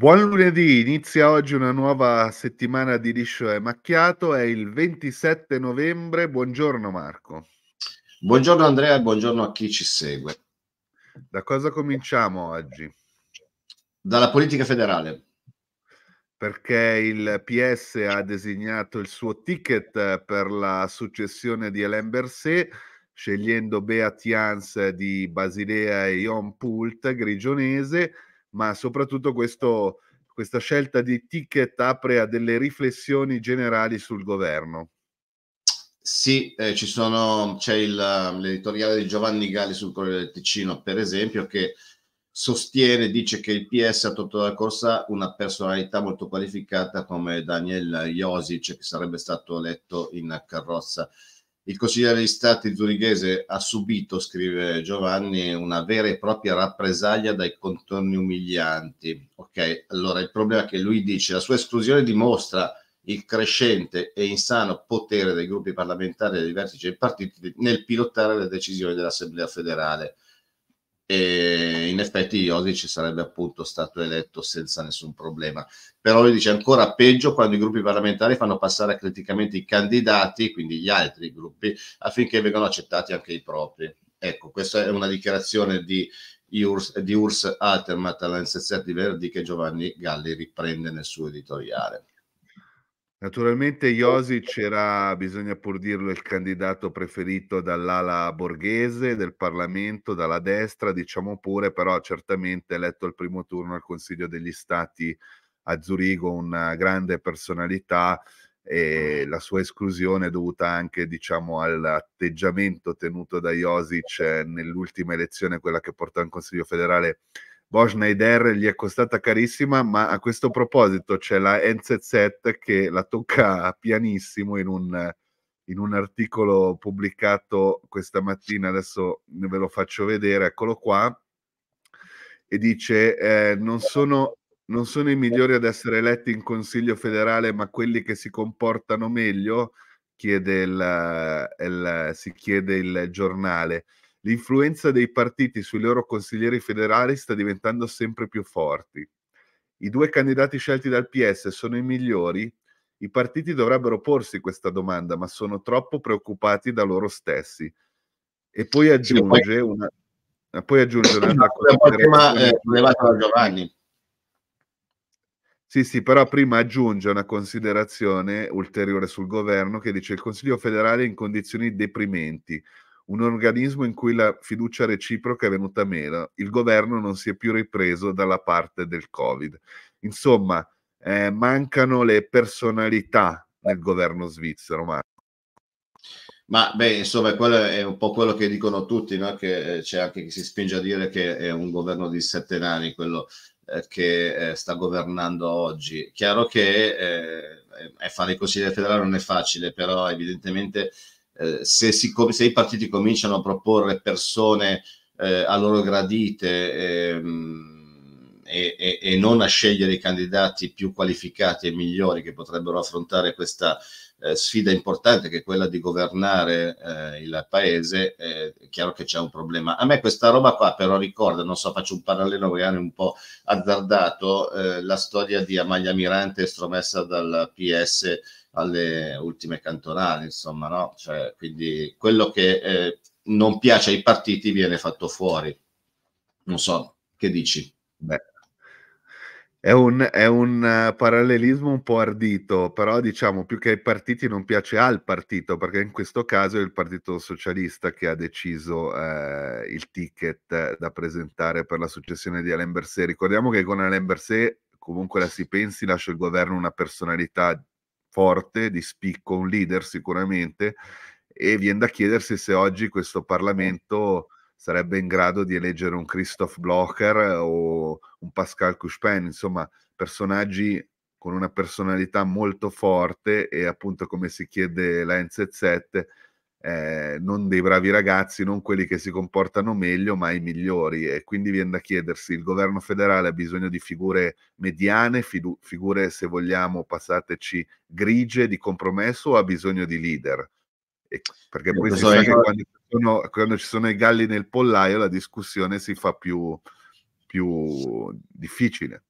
Buon lunedì, inizia oggi una nuova settimana di liscio e macchiato, è il 27 novembre, buongiorno Marco. Buongiorno Andrea e buongiorno a chi ci segue. Da cosa cominciamo oggi? Dalla politica federale. Perché il PS ha designato il suo ticket per la successione di Alain Berset, scegliendo Beat Jans di Basilea e Ion Pult, grigionese, ma soprattutto questo, questa scelta di ticket apre a delle riflessioni generali sul governo. Sì, eh, sono, c'è il, l'editoriale di Giovanni Galli sul Corriere del Ticino, per esempio, che sostiene, dice che il PS ha tolto dalla corsa una personalità molto qualificata come Daniel Josic, cioè che sarebbe stato eletto in carrozza il consigliere di Stati zurichese ha subito, scrive Giovanni, una vera e propria rappresaglia dai contorni umilianti. Ok, allora il problema è che lui dice la sua esclusione dimostra il crescente e insano potere dei gruppi parlamentari e dei vertici dei partiti nel pilotare le decisioni dell'Assemblea federale e in effetti Iosic sarebbe appunto stato eletto senza nessun problema. Però lui dice ancora peggio quando i gruppi parlamentari fanno passare criticamente i candidati, quindi gli altri gruppi, affinché vengano accettati anche i propri. Ecco, questa è una dichiarazione di Urs, di Urs Altermat all'NSZ di Verdi che Giovanni Galli riprende nel suo editoriale. Naturalmente Josic era, bisogna pur dirlo, il candidato preferito dall'ala borghese del Parlamento, dalla destra, diciamo pure, però certamente eletto al primo turno al Consiglio degli Stati a Zurigo, una grande personalità e ah. la sua esclusione è dovuta anche diciamo, all'atteggiamento tenuto da Josic eh, nell'ultima elezione, quella che portò in Consiglio federale Boh, Schneider gli è costata carissima, ma a questo proposito c'è la NZZ che la tocca pianissimo in un, in un articolo pubblicato questa mattina, adesso ve lo faccio vedere, eccolo qua, e dice eh, non, sono, non sono i migliori ad essere eletti in Consiglio federale, ma quelli che si comportano meglio, chiede il, il, si chiede il giornale. L'influenza dei partiti sui loro consiglieri federali sta diventando sempre più forti. I due candidati scelti dal PS sono i migliori? I partiti dovrebbero porsi questa domanda, ma sono troppo preoccupati da loro stessi. E poi aggiunge sì, poi... una... Poi aggiunge una no, problema da Giovanni. Sì, sì, però prima aggiunge una considerazione ulteriore sul governo che dice il Consiglio federale è in condizioni deprimenti un organismo in cui la fiducia reciproca è venuta meno, il governo non si è più ripreso dalla parte del Covid. Insomma, eh, mancano le personalità nel governo svizzero. Marco. Ma beh, insomma, quello è un po' quello che dicono tutti, no? che eh, c'è anche chi si spinge a dire che è un governo di sette nani, quello eh, che eh, sta governando oggi. Chiaro che eh, eh, fare il Consiglio federale non è facile, però evidentemente eh, se, si, se, i partiti cominciano a proporre persone eh, a loro gradite ehm, e, e, e, non a scegliere i candidati più qualificati e migliori che potrebbero affrontare questa eh, sfida importante che è quella di governare eh, il paese, è chiaro che c'è un problema. A me questa roba qua però ricorda, non so, faccio un parallelo magari un po' azzardato, la storia di Amalia Mirante estromessa dal PS alle ultime cantonali, insomma, no? Cioè, quindi quello che eh, non piace ai partiti viene fatto fuori. Non so, che dici? Beh. È un, è un, eh, parallelismo un po' ardito, però diciamo più che ai partiti non piace al partito, perché in questo caso è il Partito Socialista che ha deciso eh, il ticket eh, da presentare per la successione di Alain Berset. Ricordiamo che con Alain Berset, comunque la si pensi, lascia il governo una personalità forte, di spicco, un leader sicuramente, e viene da chiedersi se oggi questo Parlamento sarebbe in grado di eleggere un Christoph Blocher o un Pascal Couchpin, insomma personaggi con una personalità molto forte e appunto come si chiede la NZ7 eh, non dei bravi ragazzi, non quelli che si comportano meglio, ma i migliori. E quindi viene da chiedersi, il governo federale ha bisogno di figure mediane, fidu- figure, se vogliamo, passateci, grigie di compromesso o ha bisogno di leader? E, perché eh, poi si sa che quando ci, sono, quando ci sono i galli nel pollaio la discussione si fa più, più difficile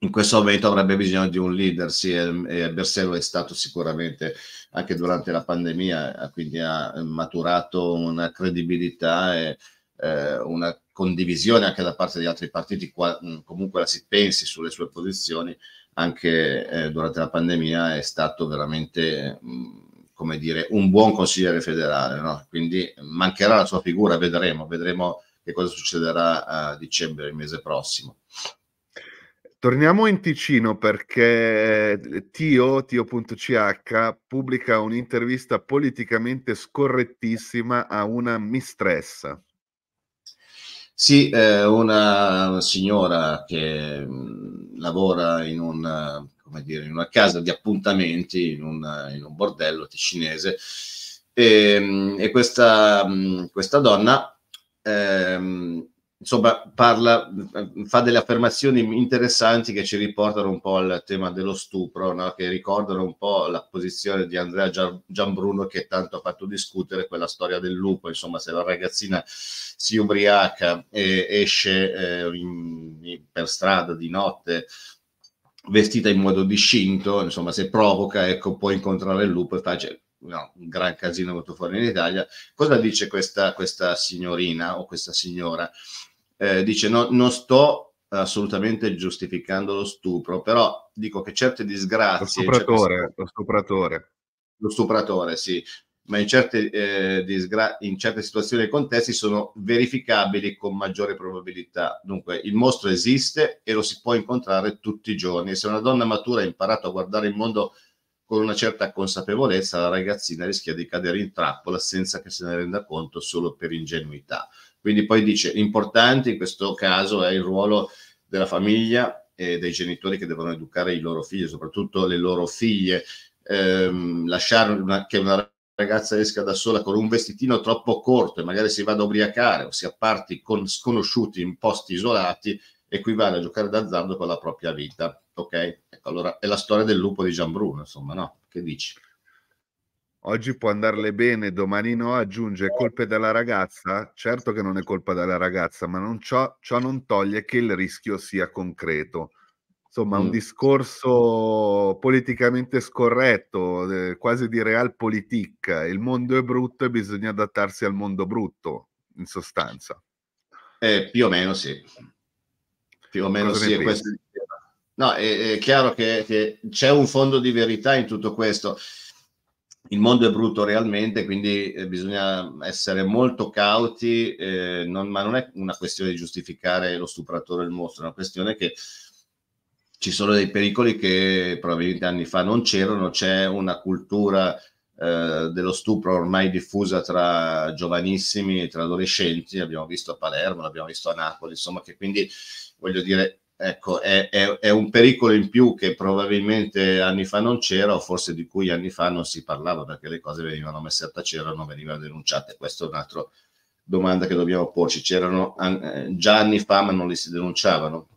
in questo momento avrebbe bisogno di un leader, sì, e Bersello è stato sicuramente anche durante la pandemia, eh, quindi ha maturato una credibilità e eh, una condivisione anche da parte di altri partiti, qua, mm, comunque la si pensi sulle sue posizioni, anche eh, durante la pandemia è stato veramente, mh, mm, come dire, un buon consigliere federale, no? quindi mancherà la sua figura, vedremo, vedremo che cosa succederà a dicembre, il mese prossimo. Torniamo in Ticino perché eh, Tio, Tio.ch, pubblica un'intervista politicamente scorrettissima a una mistressa. Sì, eh, una signora che mh, mm, lavora in una, dire, in una, casa di appuntamenti, in, una, in un bordello ticinese, e, ehm, e questa, mh, mm, questa, donna... Ehm, insomma, parla, fa delle affermazioni interessanti che ci riportano un po' al tema dello stupro, no? che ricordano un po' la posizione di Andrea Gianbruno che tanto ha fatto discutere quella storia del lupo, insomma, se la ragazzina si ubriaca e esce eh, in, in, per strada di notte vestita in modo discinto, insomma, se provoca, ecco, può incontrare il lupo e fa no, un gran casino molto fuori in Italia. Cosa dice questa, questa signorina o questa signora? eh, dice no, non sto assolutamente giustificando lo stupro, però dico che certe disgrazie... Lo stupratore, certe... lo stupratore. Lo stupratore, sì, ma in certe, eh, disgra- in certe situazioni e contesti sono verificabili con maggiore probabilità. Dunque, il mostro esiste e lo si può incontrare tutti i giorni. Se una donna matura ha imparato a guardare il mondo con una certa consapevolezza, la ragazzina rischia di cadere in trappola senza che se ne renda conto solo per ingenuità. Quindi poi dice, l'importante in questo caso è il ruolo della famiglia e dei genitori che devono educare i loro figli, soprattutto le loro figlie. Ehm, lasciare una, che una ragazza esca da sola con un vestitino troppo corto e magari si vada a ubriacare o si apparti con sconosciuti in posti isolati equivale a giocare d'azzardo con la propria vita. Ok? Ecco, allora è la storia del lupo di Gian Bruno, insomma, no? Che dici? oggi può andarle bene, domani no, aggiunge colpe della ragazza, certo che non è colpa della ragazza, ma non ciò, ciò non toglie che il rischio sia concreto. Insomma, mm. un discorso politicamente scorretto, eh, quasi di realpolitik. Il mondo è brutto e bisogna adattarsi al mondo brutto, in sostanza. Eh, più o meno sì. Più o meno Cosa sì, questo... No, è, è chiaro che, che c'è un fondo di verità in tutto questo il mondo è brutto realmente, quindi eh, bisogna essere molto cauti, eh, non, ma non è una questione di giustificare lo stupratore e il mostro, è una questione che ci sono dei pericoli che probabilmente anni fa non c'erano, c'è una cultura eh, dello stupro ormai diffusa tra giovanissimi e tra adolescenti, l'abbiamo visto a Palermo, l'abbiamo visto a Napoli, insomma che quindi voglio dire Ecco, è, è, è, un pericolo in più che probabilmente anni fa non c'era o forse di cui anni fa non si parlava perché le cose venivano messe a tacere non venivano denunciate. Questa è un'altra domanda che dobbiamo porci. C'erano an- eh, già anni fa ma non li si denunciavano?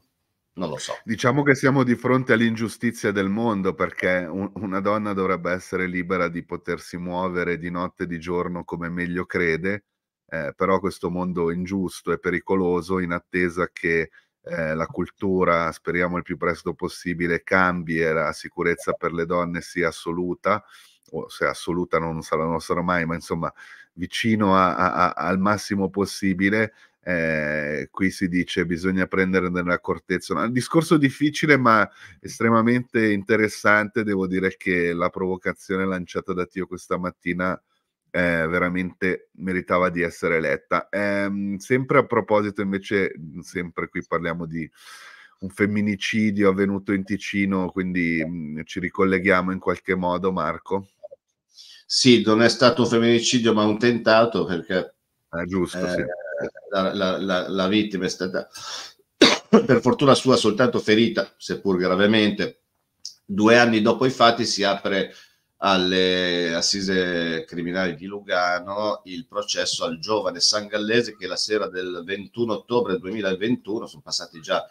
Non lo so. Diciamo che siamo di fronte all'ingiustizia del mondo perché un- una donna dovrebbe essere libera di potersi muovere di notte e di giorno come meglio crede, eh, però questo mondo ingiusto e pericoloso in attesa che eh, la cultura, speriamo il più presto possibile, cambi e la sicurezza per le donne sia assoluta, o se assoluta non sarà nostra mai, ma insomma vicino a, a, al massimo possibile. Eh, qui si dice bisogna prendere nell'accortezza. Un discorso difficile ma estremamente interessante. Devo dire che la provocazione lanciata da Tio questa mattina eh, veramente meritava di essere eletta. Eh, sempre a proposito, invece, mhmm, sempre qui parliamo di un femminicidio avvenuto in Ticino, quindi mh, mhmm, ci ricolleghiamo in qualche modo, Marco. Sì, non è stato un femminicidio, ma un tentato perché ah, giusto, eh, sì. la, la, la, la vittima è stata per fortuna sua soltanto ferita, seppur gravemente. Due anni dopo i fatti si apre alle assise criminali di Lugano il processo al giovane sangallese che la sera del 21 ottobre 2021, sono passati già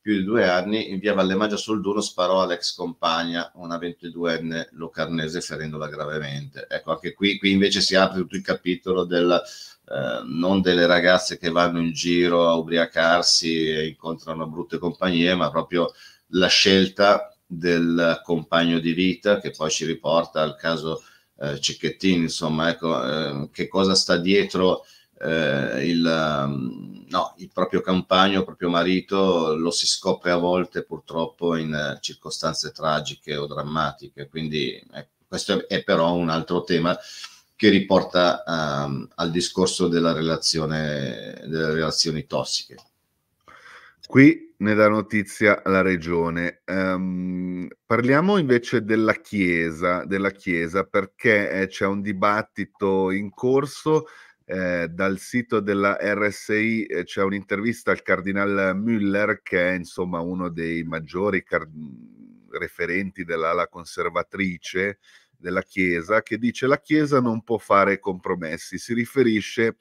più di due anni, in via Vallemagia sul Duno sparò all'ex compagna, una 22enne locarnese, ferendola gravemente. Ecco, anche qui, qui invece si apre tutto il capitolo del, eh, non delle ragazze che vanno in giro a ubriacarsi e incontrano brutte compagnie, ma proprio la scelta del compagno di vita che poi ci riporta al caso eh, Cecchettini, insomma, ecco, eh, che cosa sta dietro eh, il, mm, no, il, proprio compagno, il proprio marito, lo si scopre a volte purtroppo in eh, circostanze tragiche o drammatiche, quindi eh, questo è però un altro tema che riporta um, al discorso della relazione, delle relazioni tossiche. Qui ne dà notizia la regione. Um, parliamo invece della chiesa, della chiesa perché eh, c'è un dibattito in corso. Eh, dal sito della RSI eh, c'è un'intervista al cardinale Müller, che è insomma uno dei maggiori car- referenti dell'ala conservatrice della Chiesa, che dice la Chiesa non può fare compromessi. Si riferisce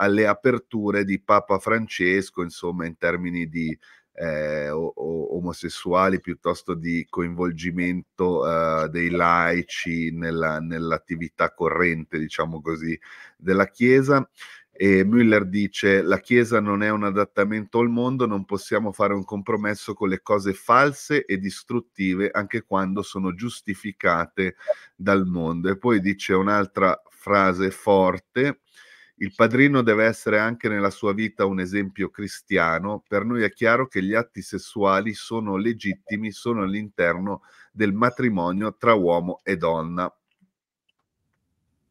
alle aperture di Papa Francesco, insomma, in termini di eh, o, omosessuali piuttosto di coinvolgimento eh, dei laici nella, nell'attività corrente, diciamo così, della Chiesa. E Müller dice: La Chiesa non è un adattamento al mondo, non possiamo fare un compromesso con le cose false e distruttive, anche quando sono giustificate dal mondo. E poi dice un'altra frase forte il padrino deve essere anche nella sua vita un esempio cristiano. Per noi è chiaro che gli atti sessuali sono legittimi, sono all'interno del matrimonio tra uomo e donna.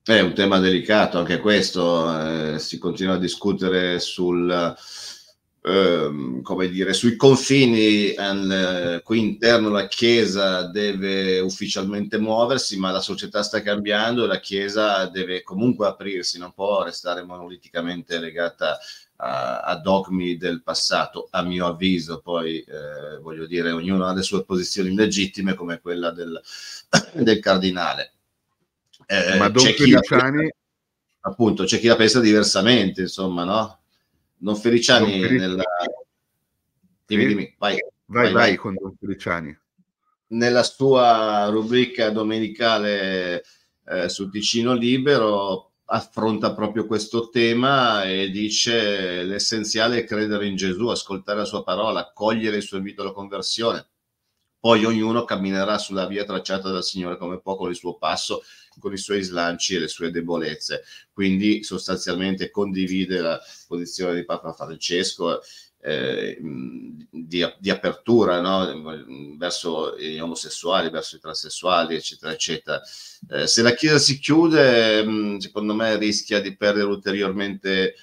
È un tema delicato anche questo, eh, si continua a discutere sul, ehm, come dire, sui confini al, qui interno la Chiesa deve ufficialmente muoversi, ma la società sta cambiando e la Chiesa deve comunque aprirsi, non può restare monoliticamente legata a, a dogmi del passato, a mio avviso. Poi eh, voglio dire, ognuno ha le sue posizioni legittime come quella del, del cardinale. Eh, ma Don Feliciani... appunto, c'è chi la pensa diversamente, insomma, no? Don Feliciani, Don Feliciani. Nella... Dimmi, dimmi, vai. Vai, vai, vai con Don Feliciani. Nella sua rubrica domenicale eh, su Ticino Libero affronta proprio questo tema e dice l'essenziale è credere in Gesù, ascoltare la sua parola, cogliere il suo invito alla conversione poi ognuno camminerà sulla via tracciata dal Signore come può con il suo passo, con i suoi slanci e le sue debolezze. Quindi sostanzialmente condivide la posizione di Papa Francesco eh, di, di, apertura no? verso gli omosessuali, verso i transessuali, eccetera, eccetera. Eh, se la Chiesa si chiude, secondo me rischia di perdere ulteriormente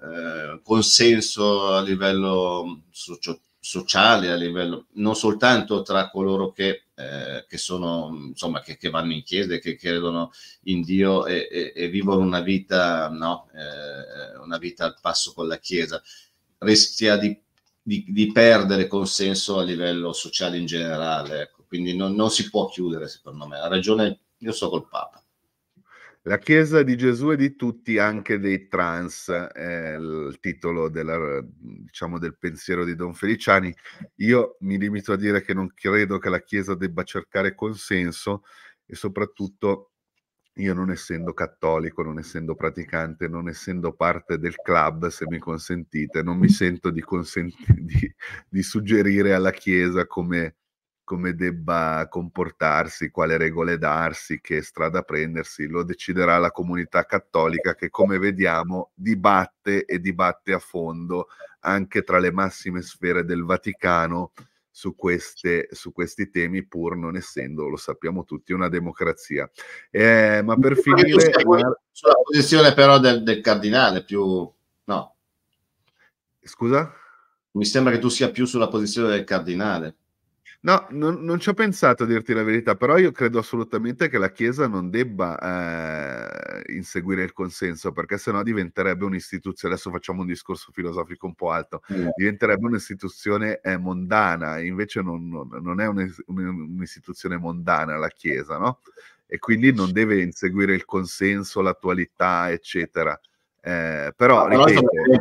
eh, consenso a livello socio- sociale a livello non soltanto tra coloro che, eh, che sono insomma che, che, vanno in chiesa e che credono in Dio e, e, e vivono una vita no eh, una vita al passo con la chiesa rischia di, di, di perdere consenso a livello sociale in generale ecco. quindi non, non si può chiudere secondo me ha ragione io sto col Papa la Chiesa di Gesù e di tutti, anche dei trans, è il titolo della, diciamo, del pensiero di Don Feliciani. Io mi limito a dire che non credo che la Chiesa debba cercare consenso e soprattutto io non essendo cattolico, non essendo praticante, non essendo parte del club, se mi consentite, non mi sento di, consenti- di, di suggerire alla Chiesa come come debba comportarsi, quale regole darsi, che strada prendersi, lo deciderà la comunità cattolica che come certo. vediamo dibatte e dibatte a fondo anche tra le massime sfere del Vaticano su, queste, su questi temi pur non essendo, lo sappiamo tutti, una democrazia. Eh, ma per finire... Sulla posizione però del, del cardinale più... no. Scusa? Mi sembra che tu sia più sulla posizione del cardinale. No, non, non, ci ho pensato a dirti la verità, però io credo assolutamente che la Chiesa non debba eh, inseguire il consenso, perché sennò diventerebbe un'istituzione, adesso facciamo un discorso filosofico un po' alto, mm. diventerebbe un'istituzione eh, mondana, invece non, non è un'istituzione mondana la Chiesa, no? E quindi non deve inseguire il consenso, l'attualità, eccetera. Eh, però ripeto, non,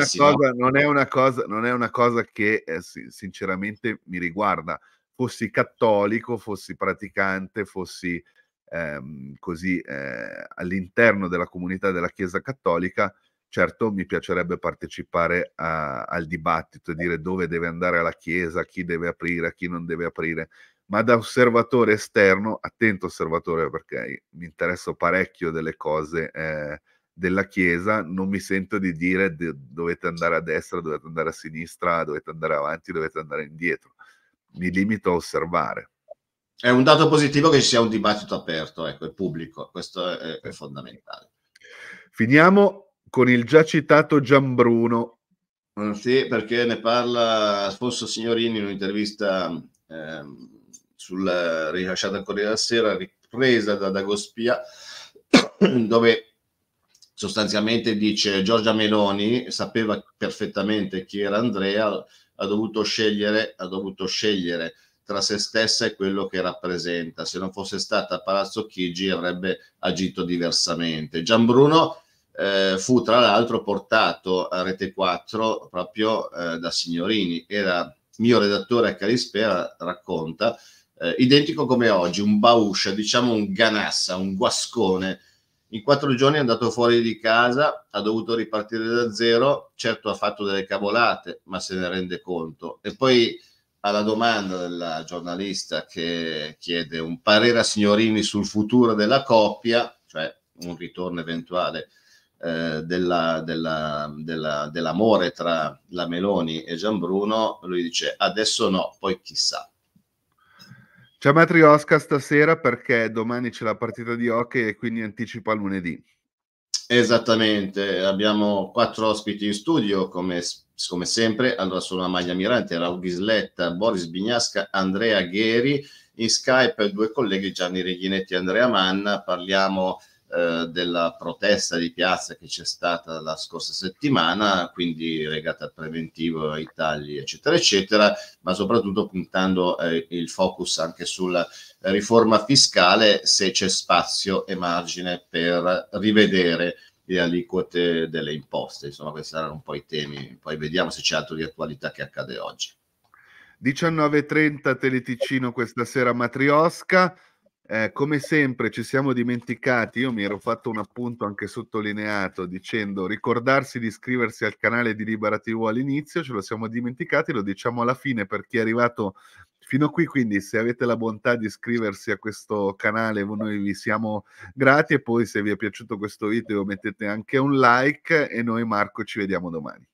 è cosa, non, è una cosa, non è una cosa che eh, sinceramente mi riguarda. Fossi cattolico, fossi praticante, fossi ehm, così eh, all'interno della comunità della Chiesa cattolica, certo mi piacerebbe partecipare a, al dibattito e dire dove deve andare la Chiesa, chi deve aprire, chi non deve aprire, ma da osservatore esterno, attento osservatore perché mi interesso parecchio delle cose. Eh, della Chiesa, non mi sento di dire dovete andare a destra, dovete andare a sinistra, dovete andare avanti, dovete andare indietro. Mi limito a osservare. È un dato positivo che ci sia un dibattito aperto, ecco, e pubblico, questo è, è eh. fondamentale. Finiamo con il già citato Gianbruno. Mm, sì, perché ne parla Alfonso Signorini in un'intervista ehm, sul, rilasciata al Corriere della Sera, ripresa da Dagospia, dove sostanzialmente dice Giorgia Meloni sapeva perfettamente chi era Andrea, ha dovuto scegliere, ha dovuto scegliere tra se stessa e quello che rappresenta. Se non fosse stata a Palazzo Chigi avrebbe agito diversamente. Gianbruno eh, fu tra l'altro portato a Rete 4 proprio eh, da Signorini, era mio redattore a Calispera, racconta, eh, identico come oggi, un bauscia, diciamo un ganassa, un guascone in quattro giorni è andato fuori di casa, ha dovuto ripartire da zero, certo ha fatto delle cavolate, ma se ne rende conto. E poi alla domanda della giornalista che chiede un parere a Signorini sul futuro della coppia, cioè un ritorno eventuale eh, della, della, della, dell'amore tra la Meloni e Gianbruno, lui dice adesso no, poi chissà. C'è Matriosca stasera perché domani c'è la partita di hockey e quindi anticipa lunedì. Esattamente, abbiamo quattro ospiti in studio come, come sempre, andrà sulla maglia Mirante, Raul Ghisletta, Boris Bignasca, Andrea Gheri, in Skype due colleghi Gianni Reghinetti e Andrea Manna, parliamo eh, della protesta di piazza che c'è stata la scorsa settimana, quindi legata al preventivo, ai tagli, eccetera, eccetera, ma soprattutto puntando eh, il focus anche sulla riforma fiscale, se c'è spazio e margine per rivedere le aliquote delle imposte. Insomma, questi erano un po' i temi, poi vediamo se c'è altro di attualità che accade oggi. 19.30 Teleticino questa sera Matriosca. Eh, come sempre ci siamo dimenticati, io mi ero fatto un appunto anche sottolineato dicendo ricordarsi di iscriversi al canale di Libera TV all'inizio, ce lo siamo dimenticati, lo diciamo alla fine per chi è arrivato fino qui, quindi se avete la bontà di iscriversi a questo canale noi vi siamo grati e poi se vi è piaciuto questo video mettete anche un like e noi Marco ci vediamo domani.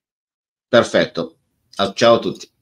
Perfetto, ciao a tutti.